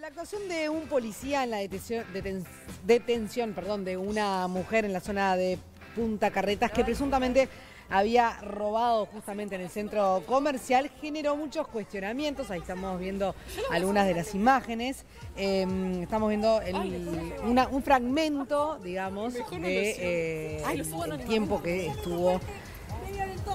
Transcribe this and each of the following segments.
la actuación de un policía en la detención, detención perdón, de una mujer en la zona de Punta Carretas que presuntamente había robado justamente en el centro comercial generó muchos cuestionamientos. Ahí estamos viendo algunas de las imágenes. Em, estamos viendo un fragmento, digamos, de eh, tiempo que estuvo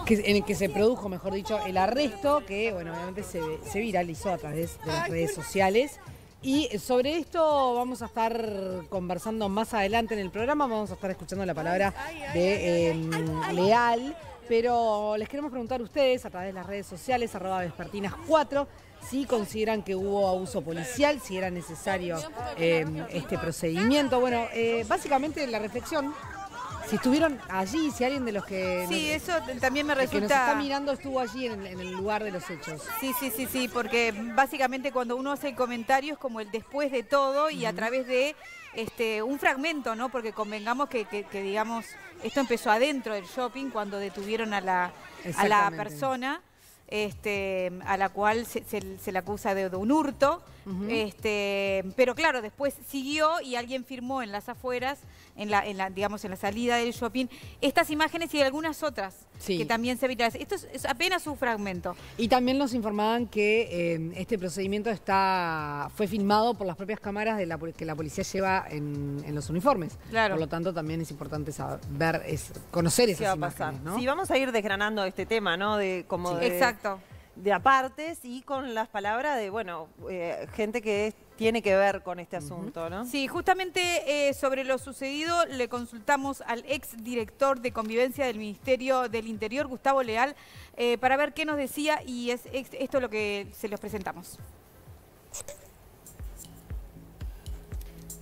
que, en el que se produjo, mejor dicho, el arresto, que bueno, obviamente se viralizó a través de las redes sociales. Y sobre esto vamos a estar conversando más adelante en el programa, vamos a estar escuchando la palabra de Leal, pero les queremos preguntar a ustedes a través de las redes sociales, arroba vespertinas 4, si consideran que hubo abuso policial, si era necesario este procedimiento. Bueno, básicamente la reflexión si estuvieron allí, si alguien de los que... Sí, eso también me resulta... está mirando estuvo allí en, el lugar de los hechos. Sí, sí, sí, sí, porque básicamente cuando uno hace comentarios es como el después de todo y a través de este, un fragmento, ¿no? Porque convengamos que, que, digamos, esto empezó adentro del shopping cuando detuvieron a la, a la persona. Este, a la cual se, le acusa de, un hurto. Este, pero claro, después siguió y alguien firmó en las afueras, en la, digamos, en la salida del shopping, estas imágenes y algunas otras que también se evitaron. Esto es, apenas un fragmento. Y también nos informaban que eh, este procedimiento está fue filmado por las propias cámaras que la policía lleva en, los uniformes. Por lo tanto, también es importante saber, conocer esas imágenes. Sí, vamos a ir desgranando este tema, ¿no? De, como Exacto. De apartes y con las palabras de, bueno, eh, gente que tiene que ver con este asunto, ¿no? Sí, justamente eh, sobre lo sucedido le consultamos al ex director de convivencia del Ministerio del Interior, Gustavo Leal, eh, para ver qué nos decía y es, esto es lo que se los presentamos.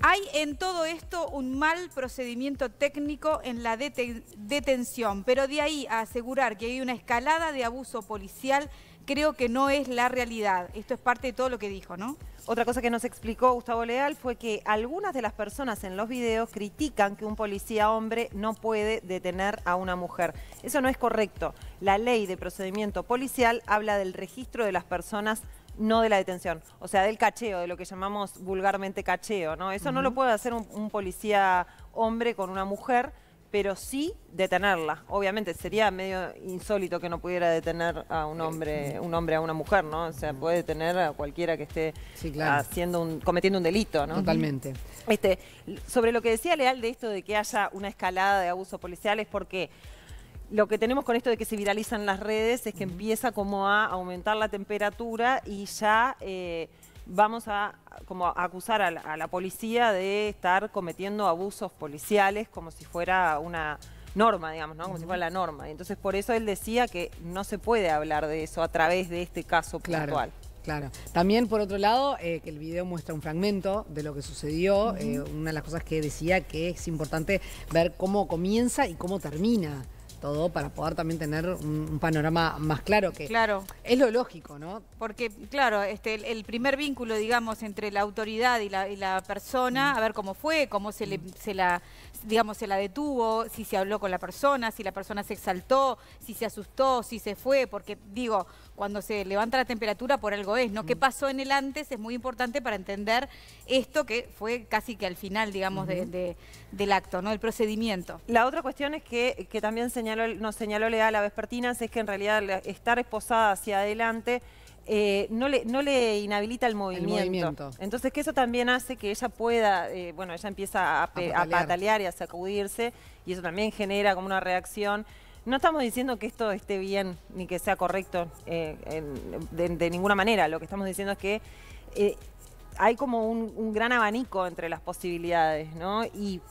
Hay en todo esto un mal procedimiento técnico en la detención, pero de ahí a asegurar que hay una escalada de abuso policial creo que no es la realidad. Esto es parte de todo lo que dijo, ¿no? Otra cosa que nos explicó Gustavo Leal fue que algunas de las personas en los videos critican que un policía hombre no puede detener a una mujer. Eso no es correcto. La ley de procedimiento policial habla del registro de las personas no de la detención, o sea, del cacheo, de lo que llamamos vulgarmente cacheo, ¿no? Eso no lo puede hacer un, policía hombre con una mujer, pero sí detenerla. Obviamente sería medio insólito que no pudiera detener a un hombre, un hombre a una mujer, ¿no? O sea, puede detener a cualquiera que esté haciendo un, cometiendo un delito, ¿no? Totalmente. Este, sobre lo que decía Leal de esto de que haya una escalada de policial, es porque lo que tenemos con esto de que se viralizan las redes es que empieza como a aumentar la temperatura y ya eh, vamos a, como acusar a la, policía de estar cometiendo abusos policiales como si fuera una norma, digamos, ¿no? Como si fuera la norma. Entonces, por eso él decía que no se puede hablar de eso a través de este caso puntual. Claro. También, por otro lado, eh, que el video muestra un fragmento de lo que sucedió. Eh, una de las cosas que decía que es importante ver cómo comienza y cómo termina todo para poder también tener un, panorama más claro que claro. es lo lógico, ¿no? Porque, claro, este, el, primer vínculo, digamos, entre la autoridad y la, persona, a ver cómo fue, cómo se, le, se la digamos, se la detuvo, si se habló con la persona, si la persona se exaltó, si se asustó, si se fue, porque digo, cuando se levanta la temperatura por algo es, ¿no? ¿Qué mm. pasó en el antes? Es muy importante para entender esto que fue casi que al final, digamos, del acto, ¿no? El procedimiento. La otra cuestión es que, también nos señaló Lea la Vespertinas es que en realidad estar esposada hacia adelante eh, no, le, no le inhabilita el movimiento. Entonces que eso también hace que ella pueda, eh, bueno, ella empieza a, a, patalear. y a sacudirse y eso también genera como una reacción. No estamos diciendo que esto esté bien ni que sea correcto eh, de, ninguna manera. Lo que estamos diciendo es que eh, hay como un, gran abanico entre las posibilidades, ¿no? Y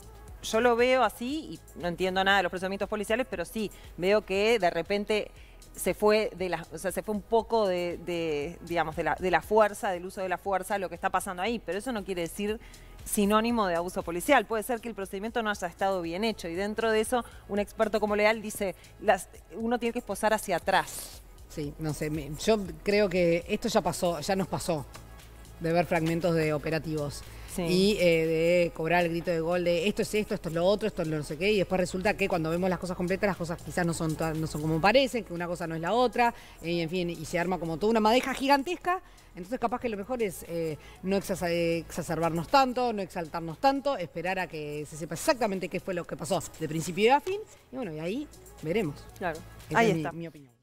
yo lo veo así, y no entiendo nada de los procedimientos policiales, pero sí veo que de repente se fue de la, o sea, se fue un poco de, digamos, de la, de la fuerza, del uso de la fuerza, lo que está pasando ahí. Pero eso no quiere decir sinónimo de abuso policial. Puede ser que el procedimiento no haya estado bien hecho y dentro de eso un experto como Leal dice, uno tiene que esposar hacia atrás. Sí, no sé, yo creo que esto ya pasó, ya nos pasó de ver fragmentos de operativos. Y eh, de cobrar el grito de gol de esto es esto, esto es lo otro, esto es lo no sé qué. Y después resulta que cuando vemos las cosas completas, las cosas quizás no son, no son como parecen, que una cosa no es la otra. y en fin, y se arma como toda una madeja gigantesca. Entonces capaz que lo mejor es eh, no exacerbarnos tanto, no exaltarnos tanto, esperar a que se sepa exactamente qué fue lo que pasó de principio a fin. Y bueno, y ahí veremos. Claro, ahí está. mi opinión.